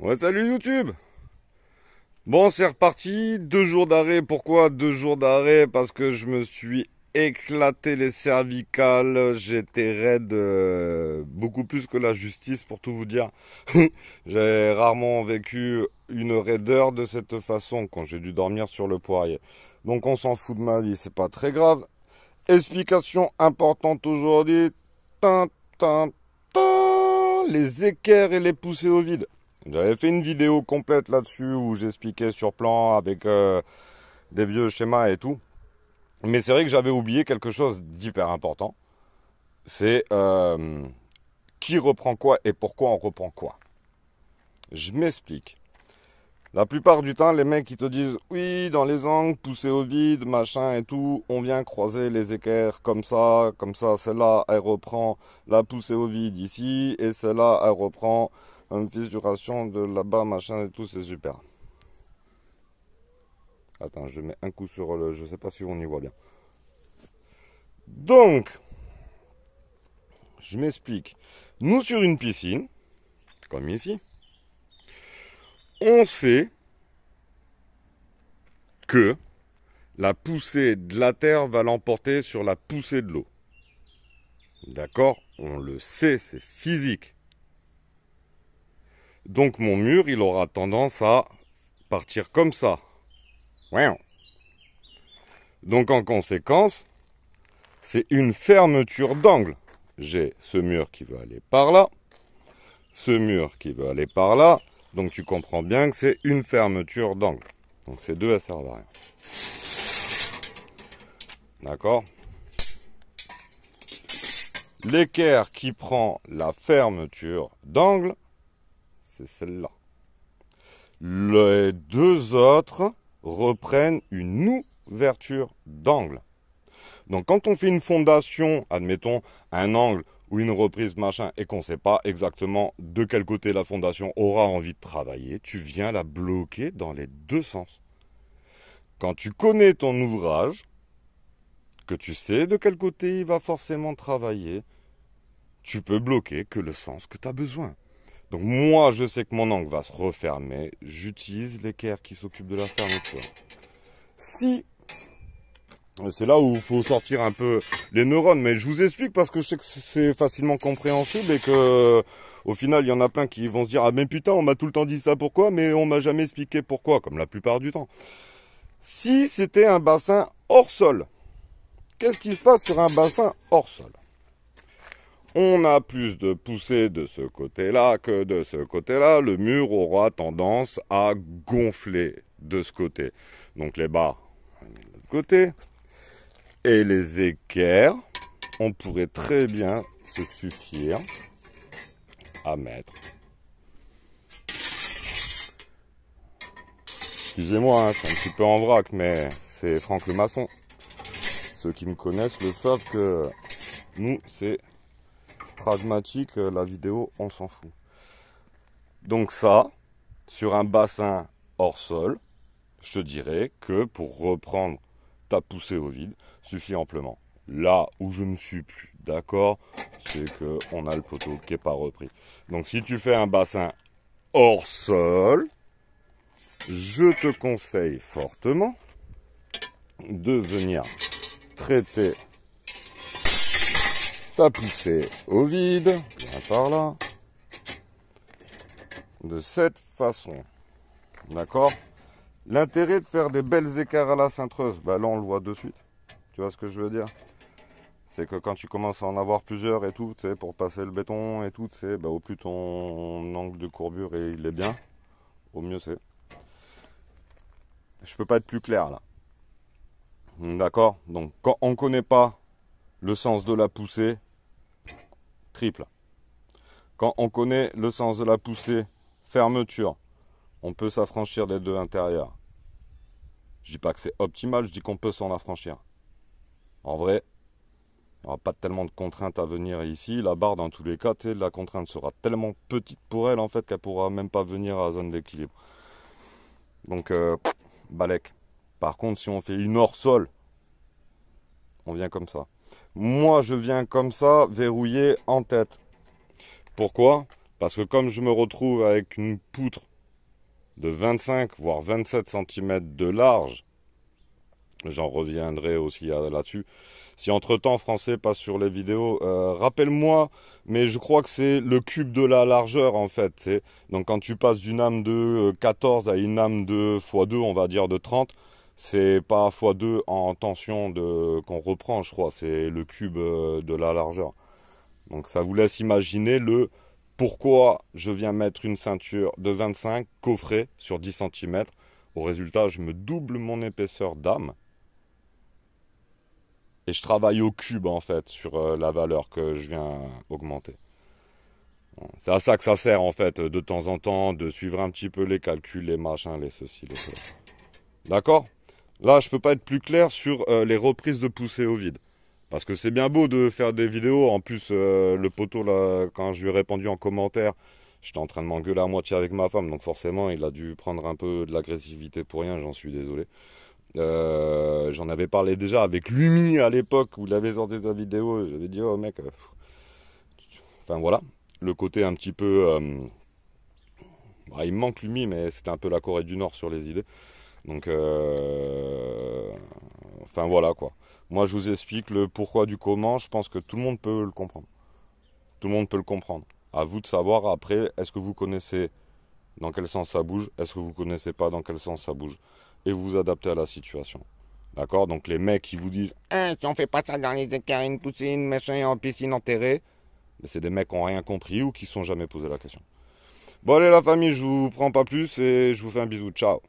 Ouais, salut YouTube Bon, c'est reparti, deux jours d'arrêt. Pourquoi deux jours d'arrêt Parce que je me suis éclaté les cervicales, j'étais raide euh, beaucoup plus que la justice pour tout vous dire. j'ai rarement vécu une raideur de cette façon quand j'ai dû dormir sur le poirier. Donc on s'en fout de ma vie, c'est pas très grave. Explication importante aujourd'hui. Les équerres et les poussées au vide. J'avais fait une vidéo complète là-dessus où j'expliquais sur plan avec euh, des vieux schémas et tout. Mais c'est vrai que j'avais oublié quelque chose d'hyper important. C'est euh, qui reprend quoi et pourquoi on reprend quoi. Je m'explique. La plupart du temps, les mecs qui te disent oui, dans les angles, poussé au vide, machin et tout, on vient croiser les équerres comme ça, comme ça, celle-là, elle reprend la poussée au vide ici, et celle-là, elle reprend une fissuration de là-bas, machin et tout, c'est super. Attends, je mets un coup sur le... Je sais pas si on y voit bien. Donc, je m'explique. Nous, sur une piscine, comme ici, on sait que la poussée de la terre va l'emporter sur la poussée de l'eau. D'accord On le sait, c'est physique. Donc mon mur, il aura tendance à partir comme ça. Donc en conséquence, c'est une fermeture d'angle. J'ai ce mur qui veut aller par là, ce mur qui veut aller par là. Donc tu comprends bien que c'est une fermeture d'angle. Donc ces deux, elles servent à rien. D'accord L'équerre qui prend la fermeture d'angle celle-là. Les deux autres reprennent une ouverture d'angle. Donc quand on fait une fondation, admettons un angle ou une reprise machin, et qu'on ne sait pas exactement de quel côté la fondation aura envie de travailler, tu viens la bloquer dans les deux sens. Quand tu connais ton ouvrage, que tu sais de quel côté il va forcément travailler, tu peux bloquer que le sens que tu as besoin. Donc moi, je sais que mon angle va se refermer. J'utilise l'équerre qui s'occupe de la fermeture. Si c'est là où il faut sortir un peu les neurones, mais je vous explique parce que je sais que c'est facilement compréhensible et que au final il y en a plein qui vont se dire ah mais putain on m'a tout le temps dit ça pourquoi mais on m'a jamais expliqué pourquoi comme la plupart du temps. Si c'était un bassin hors sol, qu'est-ce qui se passe sur un bassin hors sol on a plus de poussée de ce côté-là que de ce côté-là. Le mur aura tendance à gonfler de ce côté. Donc les bas, de l'autre côté. Et les équerres, on pourrait très bien se suffire à mettre. Excusez-moi, c'est hein, un petit peu en vrac, mais c'est Franck le maçon. Ceux qui me connaissent le savent que nous, c'est pragmatique, euh, la vidéo, on s'en fout. Donc ça, sur un bassin hors sol, je dirais que pour reprendre ta poussée au vide, suffit amplement. Là où je ne suis plus d'accord, c'est que on a le poteau qui n'est pas repris. Donc si tu fais un bassin hors sol, je te conseille fortement de venir traiter T'as poussé au vide, par là. De cette façon. D'accord L'intérêt de faire des belles écarts à la cintreuse, bah là on le voit de suite. Tu vois ce que je veux dire C'est que quand tu commences à en avoir plusieurs et tout, pour passer le béton et tout, c'est bah, au plus ton angle de courbure il est bien, au mieux c'est. Je peux pas être plus clair là. D'accord Donc quand on connaît pas le sens de la poussée, quand on connaît le sens de la poussée, fermeture, on peut s'affranchir des deux intérieurs. Je dis pas que c'est optimal, je dis qu'on peut s'en affranchir. En vrai, on n'y pas tellement de contraintes à venir ici. La barre, dans tous les cas, la contrainte sera tellement petite pour elle en fait qu'elle pourra même pas venir à la zone d'équilibre. Donc, euh, balèque. Par contre, si on fait une hors sol, on vient comme ça. Moi, je viens comme ça, verrouillé en tête. Pourquoi Parce que comme je me retrouve avec une poutre de 25 voire 27 cm de large, j'en reviendrai aussi là-dessus. Si entre-temps Français passe sur les vidéos, euh, rappelle-moi, mais je crois que c'est le cube de la largeur en fait. donc quand tu passes d'une âme de 14 euh, à une âme de x2, on va dire de 30, c'est pas x2 en tension qu'on reprend, je crois, c'est le cube euh, de la largeur. Donc ça vous laisse imaginer le pourquoi je viens mettre une ceinture de 25 coffrets sur 10 cm. Au résultat, je me double mon épaisseur d'âme. Et je travaille au cube en fait sur euh, la valeur que je viens augmenter. C'est à ça que ça sert en fait de temps en temps de suivre un petit peu les calculs, les machins, les ceci, les cela. D'accord Là, je ne peux pas être plus clair sur euh, les reprises de poussée au vide. Parce que c'est bien beau de faire des vidéos. En plus, euh, le poteau, là, quand je lui ai répondu en commentaire, j'étais en train de m'engueuler à moitié avec ma femme. Donc forcément, il a dû prendre un peu de l'agressivité pour rien. J'en suis désolé. Euh, j'en avais parlé déjà avec Lumi à l'époque où il avait sorti sa vidéo. J'avais dit, oh mec. Enfin voilà. Le côté un petit peu. Bah, il manque Lumi, mais c'était un peu la Corée du Nord sur les idées. Donc, euh, enfin voilà quoi. Moi, je vous explique le pourquoi du comment. Je pense que tout le monde peut le comprendre. Tout le monde peut le comprendre. À vous de savoir après, est-ce que vous connaissez dans quel sens ça bouge, est-ce que vous connaissez pas dans quel sens ça bouge, et vous vous adaptez à la situation. D'accord Donc les mecs qui vous disent eh, si on fait pas ça dans les une poussines, machin, en piscine enterrée, c'est des mecs qui n'ont rien compris ou qui sont jamais posé la question. Bon allez la famille, je vous prends pas plus et je vous fais un bisou. Ciao